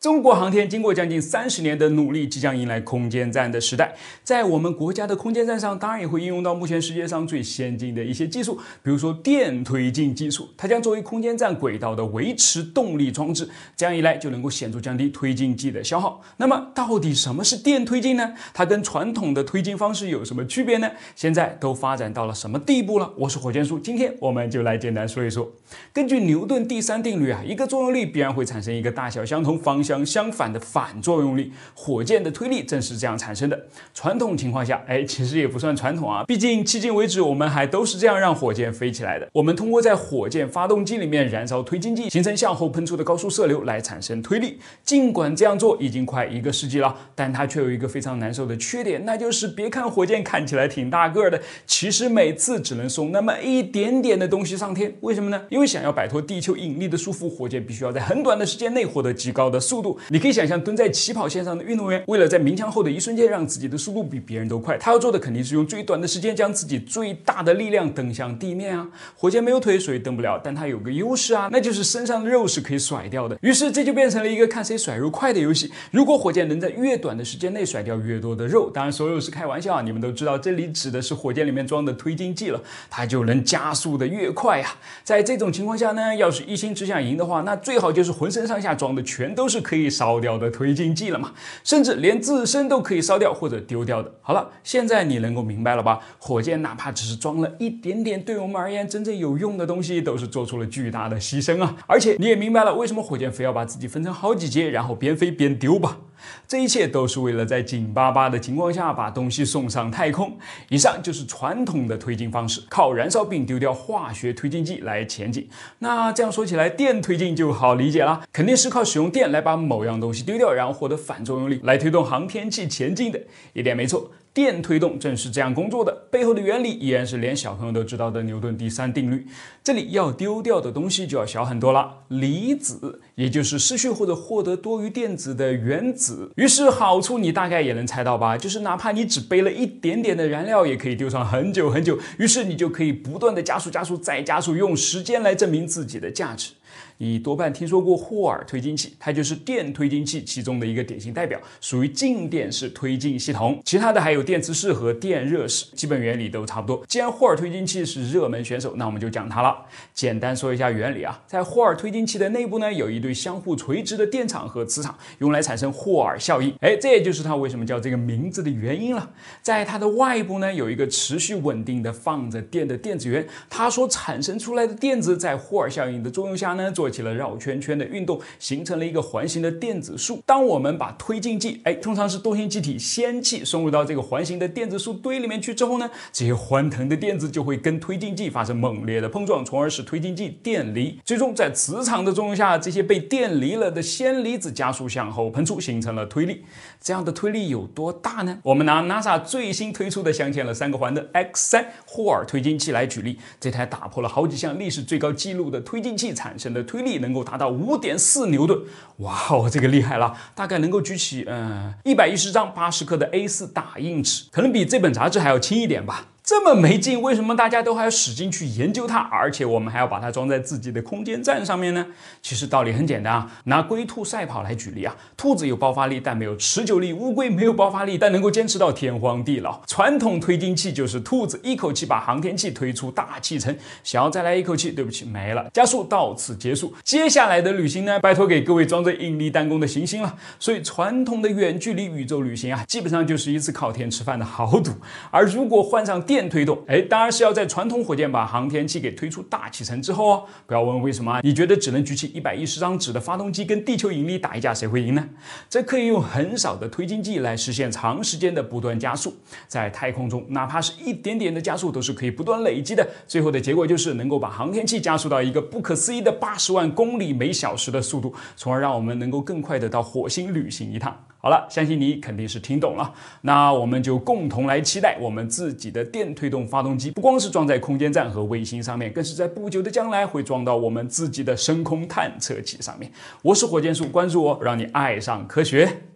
中国航天经过将近三十年的努力，即将迎来空间站的时代。在我们国家的空间站上，当然也会应用到目前世界上最先进的一些技术，比如说电推进技术，它将作为空间站轨道的维持动力装置。这样一来，就能够显著降低推进剂的消耗。那么，到底什么是电推进呢？它跟传统的推进方式有什么区别呢？现在都发展到了什么地步了？我是火箭叔，今天我们就来简单说一说。根据牛顿第三定律啊，一个作用力必然会产生一个大小相同、方向。将相反的反作用力，火箭的推力正是这样产生的。传统情况下，哎，其实也不算传统啊，毕竟迄今为止我们还都是这样让火箭飞起来的。我们通过在火箭发动机里面燃烧推进剂，形成向后喷出的高速射流来产生推力。尽管这样做已经快一个世纪了，但它却有一个非常难受的缺点，那就是别看火箭看起来挺大个的，其实每次只能送那么一点点的东西上天。为什么呢？因为想要摆脱地球引力的束缚，火箭必须要在很短的时间内获得极高的速。度，你可以想象蹲在起跑线上的运动员，为了在鸣枪后的一瞬间让自己的速度比别人都快，他要做的肯定是用最短的时间将自己最大的力量蹬向地面啊。火箭没有腿，所以蹬不了，但它有个优势啊，那就是身上的肉是可以甩掉的。于是这就变成了一个看谁甩肉快的游戏。如果火箭能在越短的时间内甩掉越多的肉，当然所有是开玩笑啊。你们都知道，这里指的是火箭里面装的推进剂了，它就能加速的越快啊。在这种情况下呢，要是一心只想赢的话，那最好就是浑身上下装的全都是。可以烧掉的推进剂了嘛？甚至连自身都可以烧掉或者丢掉的。好了，现在你能够明白了吧？火箭哪怕只是装了一点点对我们而言真正有用的东西，都是做出了巨大的牺牲啊！而且你也明白了为什么火箭非要把自己分成好几节，然后边飞边丢吧。这一切都是为了在紧巴巴的情况下把东西送上太空。以上就是传统的推进方式，靠燃烧并丢掉化学推进剂来前进。那这样说起来，电推进就好理解了，肯定是靠使用电来把某样东西丢掉，然后获得反作用力来推动航天器前进的，一点没错。电推动正是这样工作的，背后的原理依然是连小朋友都知道的牛顿第三定律。这里要丢掉的东西就要小很多了，离子，也就是失去或者获得多余电子的原子。于是好处你大概也能猜到吧，就是哪怕你只背了一点点的燃料，也可以丢上很久很久。于是你就可以不断的加速、加速再加速，用时间来证明自己的价值。你多半听说过霍尔推进器，它就是电推进器其中的一个典型代表，属于静电式推进系统。其他的还有电磁式和电热式，基本原理都差不多。既然霍尔推进器是热门选手，那我们就讲它了。简单说一下原理啊，在霍尔推进器的内部呢，有一对相互垂直的电场和磁场，用来产生霍尔效应。哎，这也就是它为什么叫这个名字的原因了。在它的外部呢，有一个持续稳定的放着电的电子源，它所产生出来的电子在霍尔效应的作用下呢。做起了绕圈圈的运动，形成了一个环形的电子束。当我们把推进剂，哎，通常是惰性气体氙气，送入到这个环形的电子束堆里面去之后呢，这些欢腾的电子就会跟推进剂发生猛烈的碰撞，从而使推进剂电离。最终在磁场的作用下，这些被电离了的氙离子加速向后喷出，形成了推力。这样的推力有多大呢？我们拿 NASA 最新推出的镶嵌了三个环的 X3 霍尔推进器来举例，这台打破了好几项历史最高纪录的推进器产生。的推力能够达到五点四牛顿，哇哦，这个厉害了，大概能够举起嗯一百一十张八十克的 A 四打印纸，可能比这本杂志还要轻一点吧。这么没劲，为什么大家都还要使劲去研究它，而且我们还要把它装在自己的空间站上面呢？其实道理很简单啊，拿龟兔赛跑来举例啊，兔子有爆发力，但没有持久力；乌龟没有爆发力，但能够坚持到天荒地老。传统推进器就是兔子，一口气把航天器推出大气层，想要再来一口气，对不起，没了，加速到此结束。接下来的旅行呢，拜托给各位装着引力弹弓的行星了。所以传统的远距离宇宙旅行啊，基本上就是一次靠天吃饭的豪赌。而如果换上电，推动，哎，当然是要在传统火箭把航天器给推出大气层之后哦。不要问为什么，你觉得只能举起一百一十张纸的发动机跟地球引力打一架，谁会赢呢？这可以用很少的推进剂来实现长时间的不断加速，在太空中，哪怕是一点点的加速都是可以不断累积的。最后的结果就是能够把航天器加速到一个不可思议的八十万公里每小时的速度，从而让我们能够更快的到火星旅行一趟。好了，相信你肯定是听懂了。那我们就共同来期待，我们自己的电推动发动机不光是装在空间站和卫星上面，更是在不久的将来会装到我们自己的深空探测器上面。我是火箭叔，关注我，让你爱上科学。